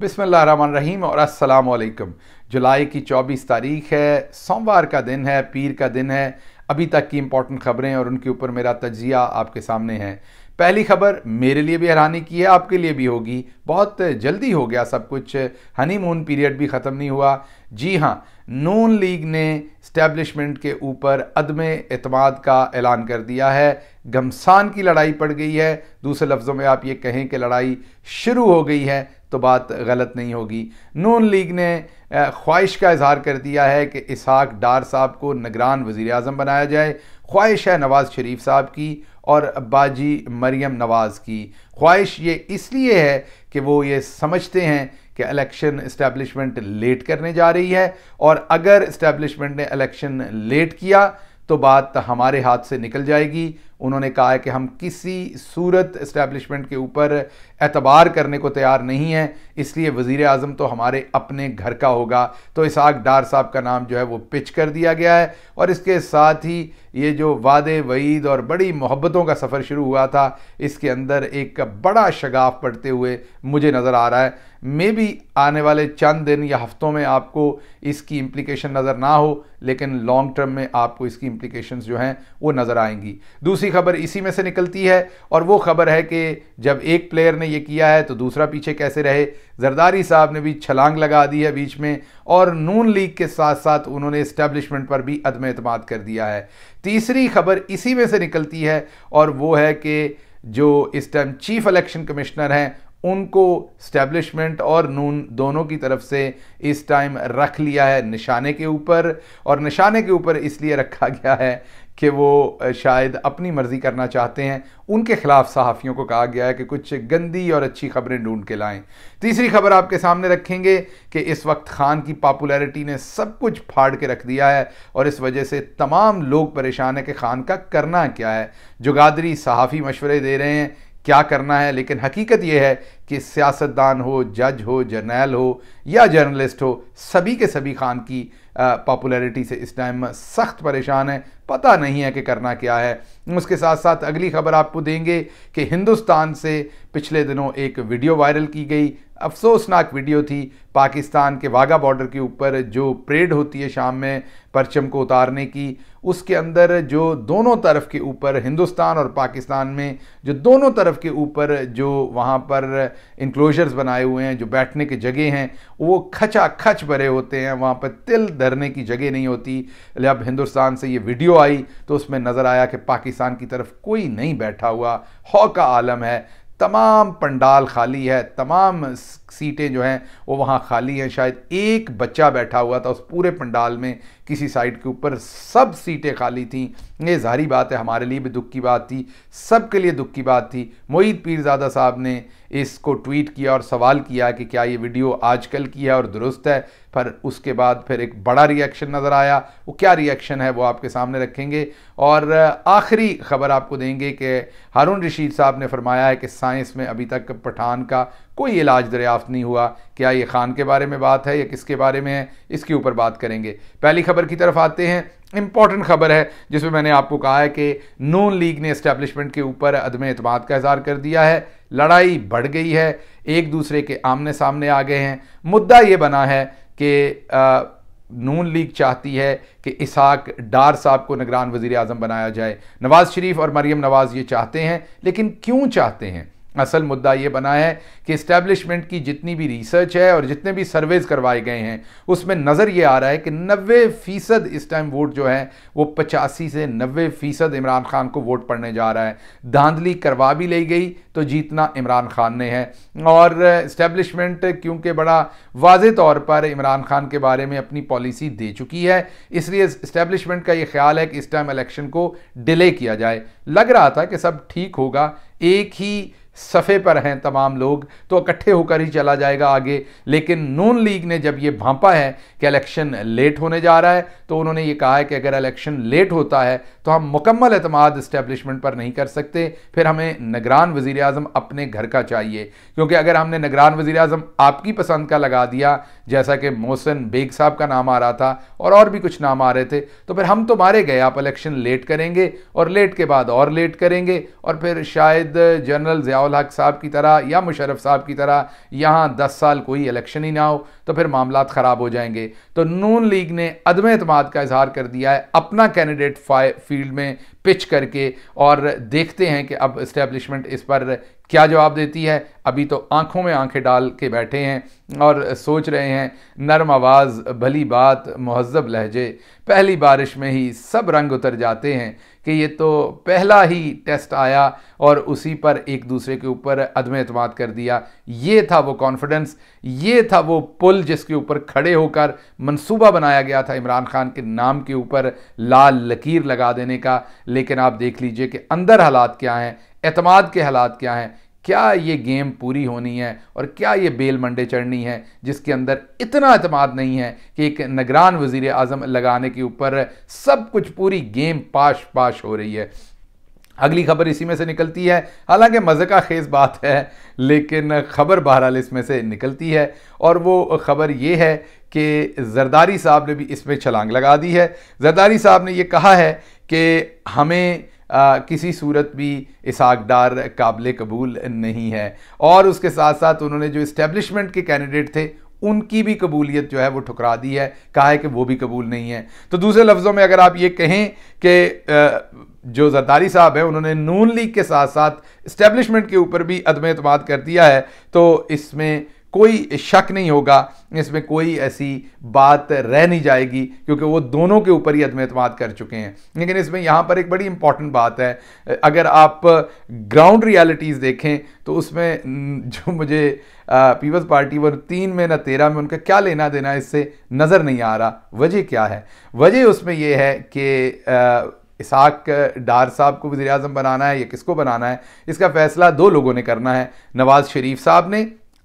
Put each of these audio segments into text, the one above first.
बिसमान रहीम और असलकम जुलाई की 24 तारीख है सोमवार का दिन है पीर का दिन है अभी तक की इम्पॉर्टेंट ख़बरें और उनके ऊपर मेरा तजिया आपके सामने है पहली खबर मेरे लिए भी हैरानी की है आपके लिए भी होगी बहुत जल्दी हो गया सब कुछ हनीमून पीरियड भी ख़त्म नहीं हुआ जी हाँ नून लीग ने इस्टेब्लिशमेंट के ऊपर अदम अतमाद का ऐलान कर दिया है गमसान की लड़ाई पड़ गई है दूसरे लफ्ज़ों में आप ये कहें कि लड़ाई शुरू हो गई है तो बात गलत नहीं होगी नून लीग ने ख्वाहिश का इजहार कर दिया है कि इसहाक डार साहब को नगरान वज़ी अजम बनाया जाए ख्वाहिश है नवाज़ शरीफ साहब की और बाजी मरियम नवाज़ की ख्वाहिश ये इसलिए है कि वो ये समझते हैं कि इलेक्शन इस्टेब्लिशमेंट लेट करने जा रही है और अगर इस्टेब्लिशमेंट ने इलेक्शन लेट किया तो बात हमारे हाथ से निकल जाएगी उन्होंने कहा है कि हम किसी सूरत इस्टेब्लिशमेंट के ऊपर एतबार करने को तैयार नहीं है इसलिए वज़ी अजम तो हमारे अपने घर का होगा तो इसाक डार साहब का नाम जो है वो पिच कर दिया गया है और इसके साथ ही ये जो वादे वईद और बड़ी मोहब्बतों का सफ़र शुरू हुआ था इसके अंदर एक बड़ा शगाफ पड़ते हुए मुझे नज़र आ रहा है मे भी आने वाले चंद दिन या हफ्तों में आपको इसकी इम्प्लीकेशन नज़र ना हो लेकिन लॉन्ग टर्म में आपको इसकी इम्प्लीकेशन जो हैं वो नज़र आएंगी दूसरी दूसरी खबर इसी में से निकलती है और वो खबर है कि जब एक प्लेयर ने ये किया है तो दूसरा पीछे कैसे रहे जरदारी साहब ने भी छलांग लगा दी है बीच में और नून लीग के साथ साथ उन्होंने इस्टेब्लिशमेंट पर भी अदम अतमाद कर दिया है तीसरी खबर इसी में से निकलती है और वो है कि जो इस टाइम चीफ इलेक्शन कमिश्नर हैं उनको स्टैब्लिशमेंट और नून दोनों की तरफ से इस टाइम रख लिया है निशाने के ऊपर और निशाने के ऊपर इसलिए रखा गया है कि वो शायद अपनी मर्ज़ी करना चाहते हैं उनके ख़िलाफ़ सहाफ़ियों को कहा गया है कि कुछ गंदी और अच्छी खबरें ढूंढ के लाएं तीसरी खबर आपके सामने रखेंगे कि इस वक्त खान की पॉपुलैरिटी ने सब कुछ फाड़ के रख दिया है और इस वजह से तमाम लोग परेशान हैं कि खान का करना क्या है जुगादरी सहाफ़ी मशवरे दे रहे हैं क्या करना है लेकिन हकीकत यह है कि सियासतदान हो जज हो जर्नैल हो या जर्नलिस्ट हो सभी के सभी खान की पॉपुलैरिटी से इस टाइम सख्त परेशान है पता नहीं है कि करना क्या है उसके साथ साथ अगली खबर आपको देंगे कि हिंदुस्तान से पिछले दिनों एक वीडियो वायरल की गई अफसोसनाक वीडियो थी पाकिस्तान के वाघा बॉर्डर के ऊपर जो परेड होती है शाम में परचम को उतारने की उसके अंदर जो दोनों तरफ के ऊपर हिंदुस्तान और पाकिस्तान में जो दोनों तरफ के ऊपर जो वहाँ पर इंक्लोजर्स बनाए हुए हैं जो बैठने के जगह हैं वो खचा खच भरे होते हैं वहाँ पर तिल धरने की जगह नहीं होती जब हिंदुस्तान से ये वीडियो आई तो उसमें नज़र आया कि पाकिस्तान की तरफ कोई नहीं बैठा हुआ हौ का आलम है तमाम पंडाल खाली है तमाम सीटें जो हैं वो वहाँ खाली हैं शायद एक बच्चा बैठा हुआ था उस पूरे पंडाल में किसी साइड के ऊपर सब सीटें खाली थीं ये जारी बात है हमारे लिए भी दुख की बात थी सब के लिए दुख की बात थी मोहित पीरजादा साहब ने इसको ट्वीट किया और सवाल किया कि क्या ये वीडियो आजकल की है और दुरुस्त है पर उसके बाद फिर एक बड़ा रिएक्शन नज़र आया वो क्या रिएक्शन है वो आपके सामने रखेंगे और आखिरी ख़बर आपको देंगे कि हारून रशीद साहब ने फरमाया है कि साइंस में अभी तक पठान का कोई इलाज दरियाफ्त नहीं हुआ क्या ये खान के बारे में बात है या किसके बारे में है इसके ऊपर बात करेंगे पहली खबर की तरफ आते हैं इम्पॉर्टेंट खबर है जिसमें मैंने आपको कहा है कि नून लीग ने इस्टेब्लिशमेंट के ऊपर अदम अतमाद का इजहार कर दिया है लड़ाई बढ़ गई है एक दूसरे के आमने सामने आ गए हैं मुद्दा ये बना है कि नून लीग चाहती है कि इसहाक डार साहब को निगरान वजीर अजम बनाया जाए नवाज़ शरीफ और मरीम नवाज़ ये चाहते हैं लेकिन क्यों चाहते हैं असल मुद्दा ये बना है कि इस्टेब्लिशमेंट की जितनी भी रिसर्च है और जितने भी सर्वेज करवाए गए हैं उसमें नज़र ये आ रहा है कि नबे फ़ीसद इस टाइम वोट जो है वो पचासी से नबे फ़ीसद इमरान खान को वोट पड़ने जा रहा है धांधली करवा भी ली गई तो जीतना इमरान खान ने है और इस्टेब्लिशमेंट क्योंकि बड़ा वाज तौर पर इमरान खान के बारे में अपनी पॉलिसी दे चुकी है इसलिए इस्टेब्लिशमेंट का ये ख्याल है कि इस टाइम इलेक्शन को डिले किया जाए लग रहा था कि सब ठीक होगा एक ही सफ़े पर हैं तमाम लोग तो इकट्ठे होकर ही चला जाएगा आगे लेकिन नून लीग ने जब ये भांपा है कि इलेक्शन लेट होने जा रहा है तो उन्होंने ये कहा है कि अगर इलेक्शन लेट होता है तो हम मुकम्मल अतमाद इस्टेब्लिशमेंट पर नहीं कर सकते फिर हमें नगरान वज़ी अजम अपने घर का चाहिए क्योंकि अगर हमने नगरान वज़ी अजम आपकी पसंद का लगा दिया जैसा कि मोहसिन बेग साहब का नाम आ रहा था और और भी कुछ नाम आ रहे थे तो फिर हम तो मारे गए आप इलेक्शन लेट करेंगे और लेट के बाद और लेट करेंगे और फिर शायद जनरल जयाल हक साहब की तरह या मुशरफ साहब की तरह यहाँ दस साल कोई इलेक्शन ही ना हो तो फिर मामला ख़राब हो जाएंगे तो नून लीग ने अदम अतमाद का इजहार कर दिया है अपना कैंडिडेट फील्ड में पिच करके और देखते हैं कि अब इस्टेब्लिशमेंट इस पर क्या जवाब देती है अभी तो आंखों में आंखें डाल के बैठे हैं और सोच रहे हैं नरम आवाज़ भली बात महजब लहजे पहली बारिश में ही सब रंग उतर जाते हैं कि ये तो पहला ही टेस्ट आया और उसी पर एक दूसरे के ऊपर अदम अतमाद कर दिया ये था वो कॉन्फिडेंस ये था वो पुल जिसके ऊपर खड़े होकर मंसूबा बनाया गया था इमरान खान के नाम के ऊपर लाल लकीर लगा देने का लेकिन आप देख लीजिए कि अंदर हालात क्या हैं अतमाद के हालात क्या हैं क्या ये गेम पूरी होनी है और क्या ये बेल मंडे चढ़नी है जिसके अंदर इतना अतमाद नहीं है कि एक नगरान वजीर अजम लगाने के ऊपर सब कुछ पूरी गेम पाश पाश हो रही है अगली खबर इसी में से निकलती है हालांकि मज़े का खेज़ बात है लेकिन खबर बहरहाल इसमें से निकलती है और वो ख़बर ये है कि जरदारी साहब ने भी इसमें छलांग लगा दी है जरदारी साहब ने ये कहा है कि हमें आ, किसी सूरत भी इसाकदार काबिल कबूल नहीं है और उसके साथ साथ उन्होंने जो इस्टेब्लिशमेंट के कैंडिडेट थे उनकी भी कबूलियत जो है वो ठुकरा दी है कहा है कि वो भी कबूल नहीं है तो दूसरे लफ्ज़ों में अगर आप ये कहें कि जो जरदारी साहब हैं उन्होंने नून लीग के साथ साथ इस्टेब्लिशमेंट के ऊपर भी अदम अतमाद कर दिया है तो इसमें कोई शक नहीं होगा इसमें कोई ऐसी बात रह नहीं जाएगी क्योंकि वो दोनों के ऊपर ही अदम अतमाद कर चुके हैं लेकिन इसमें यहाँ पर एक बड़ी इंपॉर्टेंट बात है अगर आप ग्राउंड रियलिटीज़ देखें तो उसमें जो मुझे पीपल्स पार्टी वन तीन में ना तेरह में उनका क्या लेना देना इससे नज़र नहीं आ रहा वजह क्या है वजह उसमें यह है कि इसाक डार साहब को वजी बनाना है या किसको बनाना है इसका फैसला दो लोगों ने करना है नवाज़ शरीफ साहब ने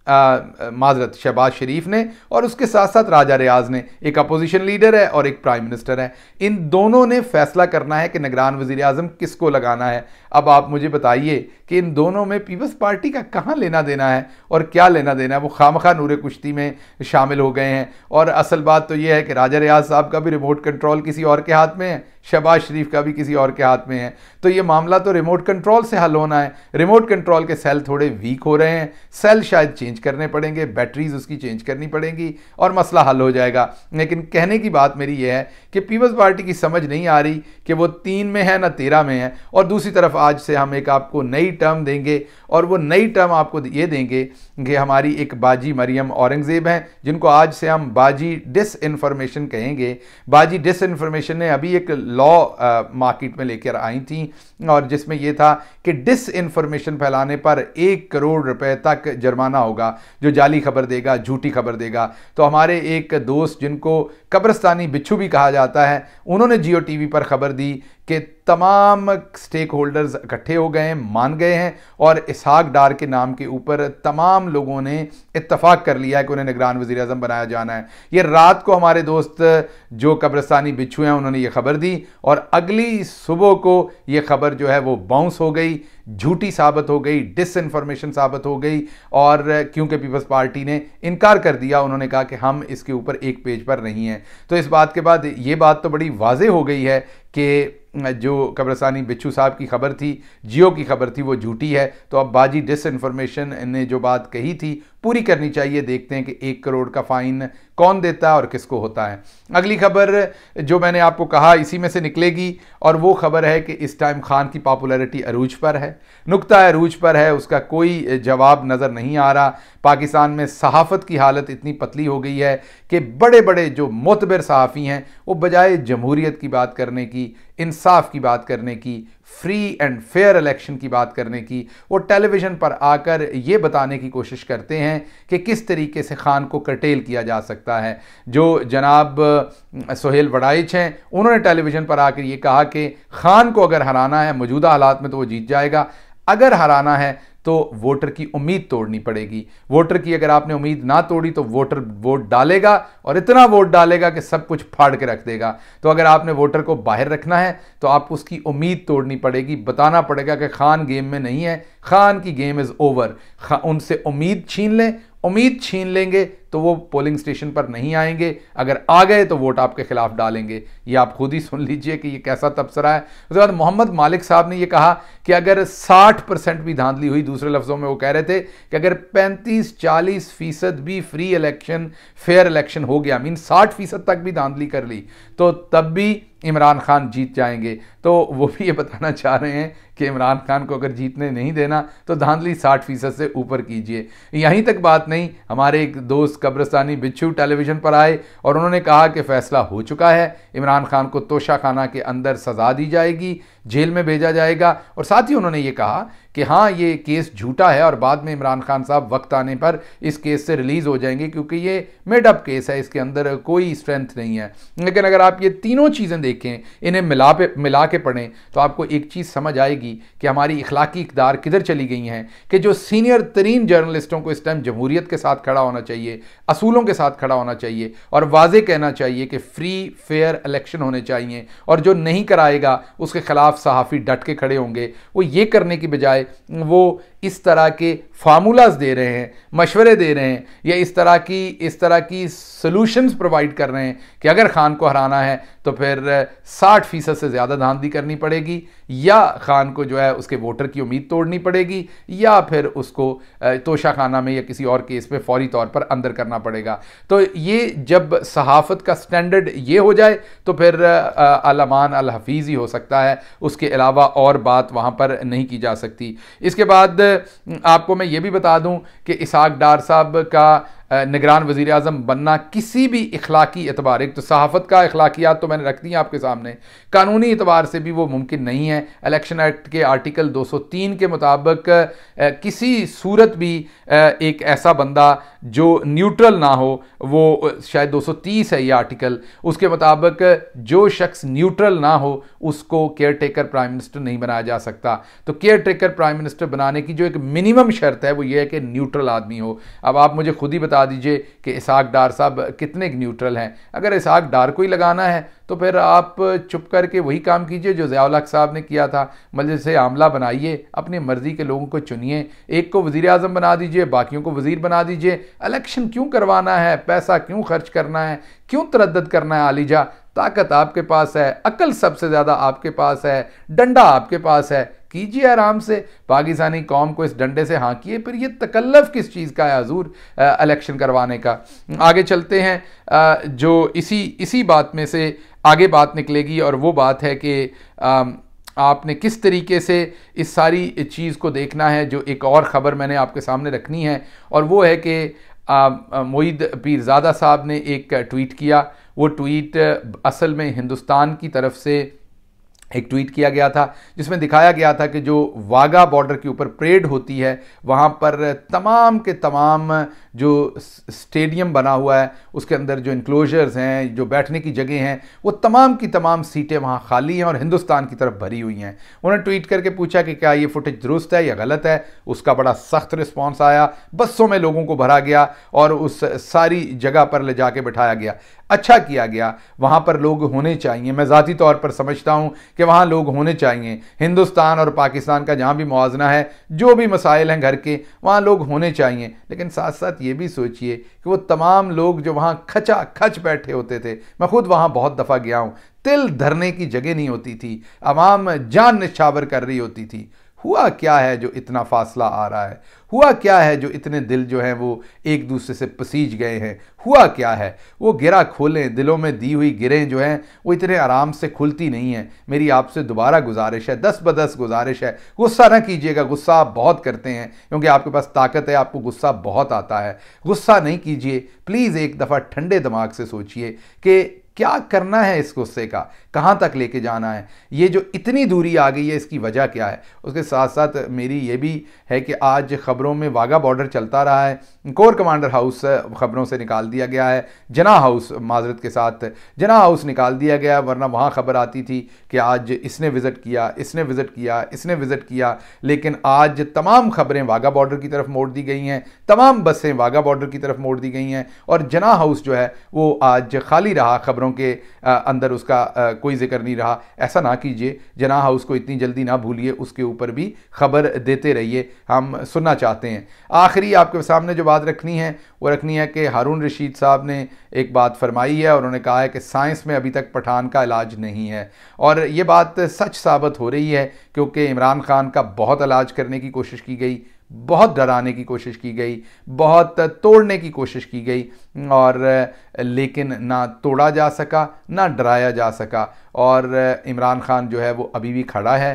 माजरत शहबाज शरीफ ने और उसके साथ साथ राजा रियाज ने एक अपोजिशन लीडर है और एक प्राइम मिनिस्टर है इन दोनों ने फैसला करना है कि निगरान वजीर अजम को लगाना है अब आप मुझे बताइए कि इन दोनों में पीपल्स पार्टी का कहाँ लेना देना है और क्या लेना देना है वो खाम खा नूर कुश्ती में शामिल हो गए हैं और असल बात तो यह है कि राजा रियाज साहब का भी रिमोट कंट्रोल किसी और के हाथ में है शहबाज शरीफ का भी किसी और के हाथ में है तो ये मामला तो रिमोट कंट्रोल से हल होना है रिमोट कंट्रोल के सेल थोड़े वीक हो रहे हैं सेल शायद चेंज करने पड़ेंगे बैटरीज उसकी चेंज करनी पड़ेंगी और मसला हल हो जाएगा लेकिन कहने की बात मेरी यह है कि पीपल्स पार्टी की समझ नहीं आ रही कि वो तीन में है ना तेरह में है और दूसरी तरफ आज से हम एक आपको नई टर्म देंगे और वो नई टर्म आपको ये देंगे कि हमारी एक बाजी मरियम औरंगज़ेब हैं जिनको आज से हम बाजी डिस इन्फॉर्मेशन कहेंगे बाजी डिस इन्फॉर्मेशन ने अभी एक लॉ मार्केट uh, में लेकर आई थी और जिसमें यह था कि डिस इन्फॉर्मेशन फैलाने पर एक करोड़ रुपए तक जुर्माना होगा जो जाली खबर देगा झूठी खबर देगा तो हमारे एक दोस्त जिनको कब्रस्तानी बिच्छू भी कहा जाता है उन्होंने जियो टीवी पर खबर दी कि तमाम स्टेक होल्डर्स इकट्ठे हो गए हैं मान गए हैं और इसहाक डार के नाम के ऊपर तमाम लोगों ने इतफ़ाक़ कर लिया है कि उन्हें निगरान वजी अजम बनाया जाना है ये रात को हमारे दोस्त जो कब्रस्तानी बिच्छू हैं उन्होंने ये खबर दी और अगली सुबह को ये खबर जो है वो बाउंस हो गई झूठी साबित हो गई डिस इन्फॉर्मेशन साबित हो गई और क्योंकि पीपल्स पार्टी ने इनकार कर दिया उन्होंने कहा कि हम इसके ऊपर एक पेज पर नहीं हैं तो इस बात के बाद ये बात तो बड़ी वाजह हो गई है कि जो कब्रसानी बिच्छू साहब की खबर थी जियो की खबर थी वो झूठी है तो अब बाजी डिस इन्फॉर्मेशन ने जो बात कही थी पूरी करनी चाहिए देखते हैं कि एक करोड़ का फाइन कौन देता है और किसको होता है अगली खबर जो मैंने आपको कहा इसी में से निकलेगी और वो खबर है कि इस टाइम खान की पॉपुलैरिटी अरूज पर है नुकता अरूज पर है उसका कोई जवाब नज़र नहीं आ रहा पाकिस्तान में सहाफ़त की हालत इतनी पतली हो गई है कि बड़े बड़े जो मोतबर सहाफ़ी हैं वो बजाय जमहूरीत की बात करने की इंसाफ की बात करने की फ्री एंड फेयर इलेक्शन की बात करने की वो टेलीविज़न पर आकर ये बताने की कोशिश करते हैं कि किस तरीके से खान को कटेल किया जा सकता है जो जनाब सोहेल वड़ाइच हैं उन्होंने टेलीविज़न पर आकर ये कहा कि खान को अगर हराना है मौजूदा हालात में तो वो जीत जाएगा अगर हराना है तो वोटर की उम्मीद तोड़नी पड़ेगी वोटर की अगर आपने उम्मीद ना तोड़ी तो वोटर वोट डालेगा और इतना वोट डालेगा कि सब कुछ फाड़ के रख देगा तो अगर आपने वोटर को बाहर रखना है तो आप उसकी उम्मीद तोड़नी पड़ेगी बताना पड़ेगा कि खान गेम में नहीं है खान की गेम इज़ ओवर उनसे उम्मीद छीन लें उम्मीद छीन लेंगे तो वो पोलिंग स्टेशन पर नहीं आएंगे अगर आ गए तो वोट आपके खिलाफ डालेंगे ये आप खुद ही सुन लीजिए कि ये कैसा तबसरा है उसके बाद मोहम्मद मालिक साहब ने ये कहा कि अगर 60 परसेंट भी धांधली हुई दूसरे लफ्ज़ों में वो कह रहे थे कि अगर 35-40 फीसद भी फ्री इलेक्शन फेयर इलेक्शन हो गया मीन 60 फीसद तक भी धांधली कर ली तो तब भी इमरान खान जीत जाएंगे तो वो भी ये बताना चाह रहे हैं कि इमरान खान को अगर जीतने नहीं देना तो धांधली साठ फीसद से ऊपर कीजिए यहीं तक बात नहीं हमारे एक दोस्त कब्रस्तानी बिच्छू टेलीविज़न पर आए और उन्होंने कहा कि फ़ैसला हो चुका है इमरान खान को तोशा खाना के अंदर सज़ा दी जाएगी जेल में भेजा जाएगा और साथ ही उन्होंने ये कहा कि हाँ ये केस झूठा है और बाद में इमरान खान साहब वक्त आने पर इस केस से रिलीज़ हो जाएंगे क्योंकि ये मेडअप केस है इसके अंदर कोई स्ट्रेंथ नहीं है लेकिन अगर आप ये तीनों चीज़ें देखें इन्हें मिला पे मिला के पढ़ें तो आपको एक चीज़ समझ आएगी कि हमारी इखलाकी इकदार किधर चली गई हैं कि जो सीनियर तरीन जर्नलिस्टों को इस टाइम जमहूरीत के साथ खड़ा होना चाहिए असूलों के साथ खड़ा होना चाहिए और वाजे कहना चाहिए कि फ्री फेयर इलेक्शन होने चाहिए और जो नहीं कराएगा उसके खिलाफ खिलाफ सहाफ़ी डट के खड़े होंगे वो ये करने की बजाय वो इस तरह के फार्मूलाज दे रहे हैं मशवरे दे रहे हैं या इस तरह की इस तरह की सोल्यूशंस प्रोवाइड कर रहे हैं कि अगर खान को हराना है तो फिर 60 फीसद से ज़्यादा धांधली करनी पड़ेगी या खान को जो है उसके वोटर की उम्मीद तोड़नी पड़ेगी या फिर उसको तोशाखाना में या किसी और केस में फौरी तौर पर अंदर करना पड़ेगा तो ये जब सहाफत का स्टैंडर्ड ये हो जाए तो फिर अलमान अलहफीज़ ही हो सकता है उसके अलावा और बात वहाँ पर नहीं की जा सकती इसके बाद आपको मैं ये भी बता दूं कि इसाक डार साहब का निगरान वज़ी अजम बनना किसी भी इखलाकी एतबार एक तो सहाफ़त का अखलाकियात तो मैंने रख दिया आपके सामने कानूनी एतबार से भी वो मुमकिन नहीं है इलेक्शन एक्ट के आर्टिकल 203 के मुताबिक किसी सूरत भी एक ऐसा बंदा जो न्यूट्रल ना हो वो शायद 230 है ये आर्टिकल उसके मुताबिक जो शख्स न्यूट्रल ना हो उसको केयर टेकर प्राइम मिनिस्टर नहीं बनाया जा सकता तो केयर टेकर प्राइम मिनिस्टर बनाने की जो एक मिनिमम शर्त है वो ये है कि न्यूट्रल आदमी हो अब आप मुझे खुद ही बता बता दीजिए कि इसहाक डार साहब कितने न्यूट्रल हैं अगर इसहाक डार को ही लगाना है तो फिर आप चुप करके वही काम कीजिए जो ज़ियाउलहक साहब ने किया था से आमला बनाइए अपनी मर्ज़ी के लोगों को चुनिए एक को वज़ी अजम बना दीजिए बाकियों को वज़ीर बना दीजिए इलेक्शन क्यों करवाना है पैसा क्यों खर्च करना है क्यों तरद करना है आलिजा ताकत आपके पास है अकल सबसे ज़्यादा आपके पास है डंडा आपके पास है कीजिए आराम से पाकिस्तानी कौम को इस डंडे से हाँकिए फिर ये तकल्लफ किस चीज़ का है हजूर इलेक्शन करवाने का आगे चलते हैं आ, जो इसी इसी बात में से आगे बात निकलेगी और वो बात है कि आपने किस तरीके से इस सारी चीज़ को देखना है जो एक और ख़बर मैंने आपके सामने रखनी है और वो है कि मोईद पीरजादा साहब ने एक ट्वीट किया वो ट्वीट असल में हिंदुस्तान की तरफ से एक ट्वीट किया गया था जिसमें दिखाया गया था कि जो वाघा बॉर्डर के ऊपर परेड होती है वहाँ पर तमाम के तमाम जो स्टेडियम बना हुआ है उसके अंदर जो इनक्लोजर्स हैं जो बैठने की जगह हैं वो तमाम की तमाम सीटें वहाँ खाली हैं और हिंदुस्तान की तरफ भरी हुई हैं उन्होंने ट्वीट करके पूछा कि क्या ये फुटेज दुरुस्त है या गलत है उसका बड़ा सख्त रिस्पॉन्स आया बसों में लोगों को भरा गया और उस सारी जगह पर ले जाके बैठाया गया अच्छा किया गया वहाँ पर लोग होने चाहिए मैं ज़ाती तौर पर समझता हूँ कि वहाँ लोग होने चाहिए हिंदुस्तान और पाकिस्तान का जहाँ भी मुआजना है जो भी मसाइल हैं घर के वहाँ लोग होने चाहिए लेकिन साथ साथ ये भी सोचिए कि वो तमाम लोग जो वहाँ खचा खच बैठे होते थे मैं खुद वहाँ बहुत दफ़ा गया हूँ तिल धरने की जगह नहीं होती थी आवाम जान निछावर कर रही होती थी हुआ क्या है जो इतना फासला आ रहा है हुआ क्या है जो इतने दिल जो हैं वो एक दूसरे से पसीज गए हैं हुआ क्या है वो गिरा खोलें दिलों में दी हुई गिरें जो हैं वो इतने आराम से खुलती नहीं हैं मेरी आपसे दोबारा गुजारिश है दस बदस गुजारिश है गुस्सा ना कीजिएगा गुस्सा आप बहुत करते हैं क्योंकि आपके पास ताकत है आपको गुस्सा बहुत आता है गुस्सा नहीं कीजिए प्लीज़ एक दफ़ा ठंडे दिमाग से सोचिए कि क्या करना है इस गुस्से का कहाँ तक लेके जाना है ये जो इतनी दूरी आ गई है इसकी वजह क्या है उसके साथ साथ मेरी ये भी है कि आज ख़बरों में वाघा बॉर्डर चलता रहा है कोर कमांडर हाउस ख़बरों से निकाल दिया गया है जना हाउस माजरत के साथ जना हाउस निकाल दिया गया वरना वहाँ ख़बर आती थी कि आज इसने विज़िट किया इसने विज़िट किया इसने विज़िट किया लेकिन आज तमाम ख़बरें वाघा बॉर्डर की तरफ मोड़ दी गई हैं तमाम बसें वाघा बॉर्डर की तरफ मोड़ दी गई हैं और जना हाउस जो है वो आज खाली रहा ख़बरों के अंदर उसका कोई जिक्र नहीं रहा ऐसा ना कीजिए जना हाउस को इतनी जल्दी ना भूलिए उसके ऊपर भी खबर देते रहिए हम सुनना चाहते हैं आखिरी आपके सामने जो बात रखनी है वो रखनी है कि हारून रशीद साहब ने एक बात फरमाई है और उन्होंने कहा है कि साइंस में अभी तक पठान का इलाज नहीं है और ये बात सच साबित हो रही है क्योंकि इमरान खान का बहुत इलाज करने की कोशिश की गई बहुत डराने की कोशिश की गई बहुत तोड़ने की कोशिश की गई और लेकिन ना तोड़ा जा सका ना डराया जा सका और इमरान खान जो है वो अभी भी खड़ा है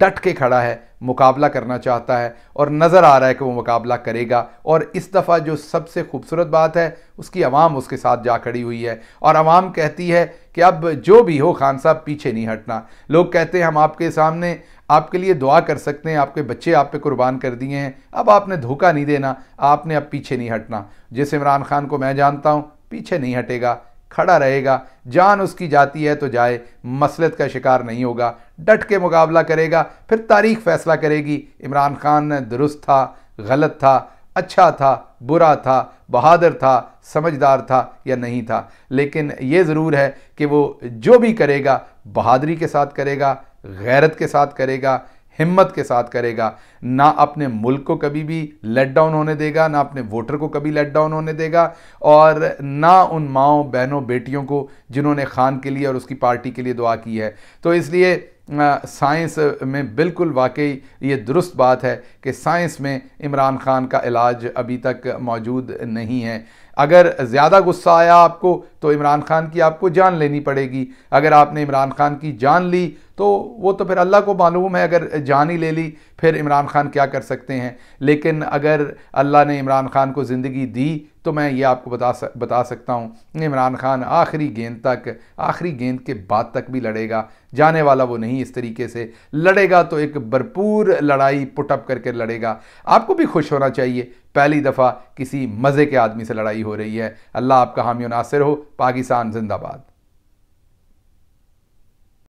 डट के खड़ा है मुकाबला करना चाहता है और नज़र आ रहा है कि वो मुकाबला करेगा और इस दफ़ा जो सबसे खूबसूरत बात है उसकी आवाम उसके साथ जा खड़ी हुई है और आवाम कहती है कि अब जो भी हो खान साहब पीछे नहीं हटना लोग कहते हैं हम आपके सामने आपके लिए दुआ कर सकते हैं आपके बच्चे आप पे कुर्बान कर दिए हैं अब आपने धोखा नहीं देना आपने अब पीछे नहीं हटना जिस इमरान खान को मैं जानता हूँ पीछे नहीं हटेगा खड़ा रहेगा जान उसकी जाती है तो जाए मसलत का शिकार नहीं होगा डट के मुकाबला करेगा फिर तारीख फैसला करेगी इमरान खान दुरुस्त था गलत था अच्छा था बुरा था बहादुर था समझदार था या नहीं था लेकिन ये ज़रूर है कि वो जो भी करेगा बहादुरी के साथ करेगा गैरत के साथ करेगा हिम्मत के साथ करेगा ना अपने मुल्क को कभी भी लेट डाउन होने देगा ना अपने वोटर को कभी लेट डाउन होने देगा और ना उन माओं बहनों बेटियों को जिन्होंने खान के लिए और उसकी पार्टी के लिए दुआ की है तो इसलिए साइंस में बिल्कुल वाकई ये दुरुस्त बात है कि साइंस में इमरान खान का इलाज अभी तक मौजूद नहीं है अगर ज़्यादा गुस्सा आया आपको तो इमरान खान की आपको जान लेनी पड़ेगी अगर आपने इमरान खान की जान ली तो वो तो फिर अल्लाह को मालूम है अगर जान ही ले ली फिर इमरान खान क्या कर सकते हैं लेकिन अगर अल्लाह ने इमरान खान को ज़िंदगी दी तो मैं ये आपको बता सक, बता सकता हूँ इमरान खान आखिरी गेंद तक आखिरी गेंद के बाद तक भी लड़ेगा जाने वाला वो नहीं इस तरीके से लड़ेगा तो एक भरपूर लड़ाई पुटअप करके लड़ेगा आपको भी खुश होना चाहिए पहली दफ़ा किसी मज़े के आदमी से लड़ाई हो रही है अल्लाह आपका हामी नासिर हो पाकिस्तान जिंदाबाद